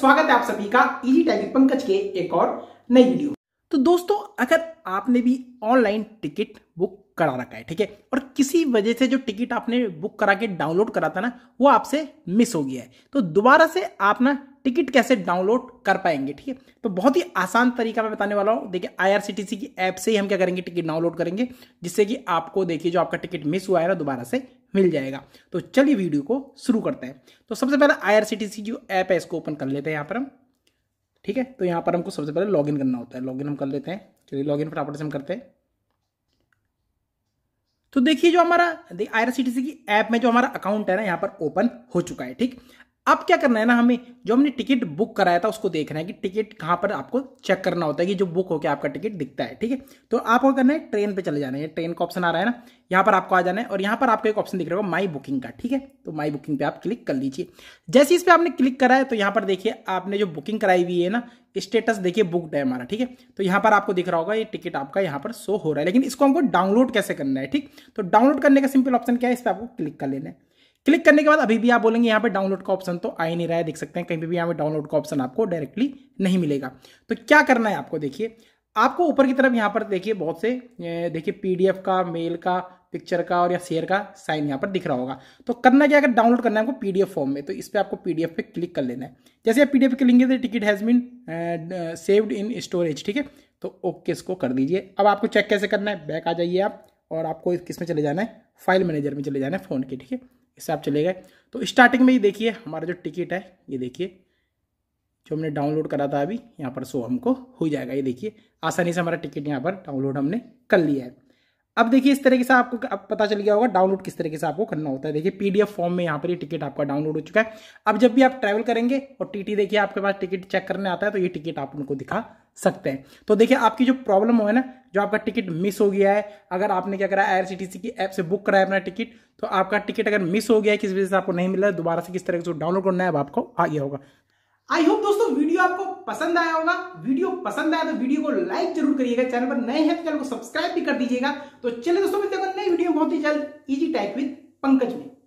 स्वागत है आप सभी का इजी टाइगर पंकज के एक और नई वीडियो तो दोस्तों अगर आपने भी ऑनलाइन टिकट बुक करा रखा है ठीक है और किसी वजह से जो टिकट आपने बुक करा के डाउनलोड करा था ना वो आपसे मिस हो गया है तो दोबारा से आप ना टिकट कैसे डाउनलोड कर पाएंगे ठीक है तो बहुत ही आसान तरीका मैं बताने वाला हूँ देखिए आईआरसीटीसी की ऐप से ही हम क्या करेंगे टिकट डाउनलोड करेंगे जिससे कि आपको देखिए जो आपका टिकट मिस हुआ है ना दोबारा से मिल जाएगा तो चलिए वीडियो को शुरू करते हैं तो सबसे पहले आई जो ऐप है इसको ओपन कर लेते हैं यहाँ पर हम ठीक है तो यहाँ पर हमको सबसे पहले लॉगिन करना होता है लॉगिन हम कर लेते हैं चलिए लॉगिन फटाफट से हम करते हैं तो देखिए जो हमारा आई आर की ऐप में जो हमारा अकाउंट है ना यहाँ पर ओपन हो चुका है ठीक अब क्या करना है ना हमें जो हमने टिकट बुक कराया था उसको देखना है कि टिकट कहाँ पर आपको चेक करना होता है कि जो बुक होकर आपका टिकट दिखता है ठीक है तो आपको करना है ट्रेन पे चले जाना है ट्रेन का ऑप्शन आ रहा है ना यहाँ पर आपको आ जाना है और यहाँ पर आपको एक ऑप्शन दिख रहा होगा माई बुकिंग का ठीक है तो माई बुकिंग पे आप क्लिक कर लीजिए जैसे इस पर आपने क्लिक करा है तो यहाँ पर देखिए आपने जो बुकिंग कराई हुई है ना स्टेटस देखिए बुक है हमारा ठीक है तो यहाँ पर आपको दिख रहा होगा ये टिकट आपका यहाँ पर शो हो रहा है लेकिन इसको हमको डाउनलोड कैसे करना है ठीक तो डाउनलोड करने का सिंपल ऑप्शन क्या है इस पर आपको क्लिक कर लेना है क्लिक करने के बाद अभी भी आप बोलेंगे यहाँ पे डाउनलोड का ऑप्शन तो आ ही नहीं रहा है देख सकते हैं कहीं भी यहाँ पे डाउनलोड का ऑप्शन आपको डायरेक्टली नहीं मिलेगा तो क्या करना है आपको देखिए आपको ऊपर की तरफ यहाँ पर देखिए बहुत से देखिए पीडीएफ का मेल का पिक्चर का और या शेयर का साइन यहाँ पर दिख रहा होगा तो करना क्या अगर डाउनलोड करना है आपको पीडीएफ फॉर्म में तो इस पर आपको पीडीएफ पे क्लिक कर लेना है जैसे आप पीडीएफ पे करेंगे तो ticket has been saved in storage ठीक है तो ओके इसको कर दीजिए अब आपको चेक कैसे करना है बैक आ जाइए आप और आपको किस में चले जाना है फाइल मैनेजर में चले जाना है फ़ोन के ठीक है इससे आप चले गए तो स्टार्टिंग में ये देखिए हमारा जो टिकट है ये देखिए जो हमने डाउनलोड करा था अभी यहाँ पर सो हमको हो जाएगा ये देखिए आसानी से हमारा टिकट यहाँ पर डाउनलोड हमने कर लिया है अब देखिए इस तरीके से आपको अब पता चल गया होगा डाउनलोड किस तरीके से आपको करना होता है देखिए पीडीएफ फॉर्म में यहाँ पर ये टिकट आपका डाउनलोड हो चुका है अब जब भी आप ट्रैवल करेंगे और टीटी देखिए आपके पास टिकट चेक करने आता है तो ये टिकट आप उनको दिखा सकते हैं तो देखिए आपकी जो प्रॉब्लम हो है ना जो आपका टिकट मिस हो गया है अगर आपने क्या करा आई की ऐप से बुक कराया अपना टिकट तो आपका टिकट अगर मिस हो गया है किस वजह से आपको नहीं मिला दोबारा से किस तरह से डाउनलोड करना है आपको आ हाँ, गया होगा आई होप दोस्तों वीडियो आपको पसंद आया होगा वीडियो पसंद आया तो वीडियो को लाइक जरूर करिएगा चैनल पर नए हैं तो चैनल को सब्सक्राइब भी कर दीजिएगा तो चलिए दोस्तों मिलते हैं नई वीडियो बहुत ही जल्द इजी टाइप विद पंकज में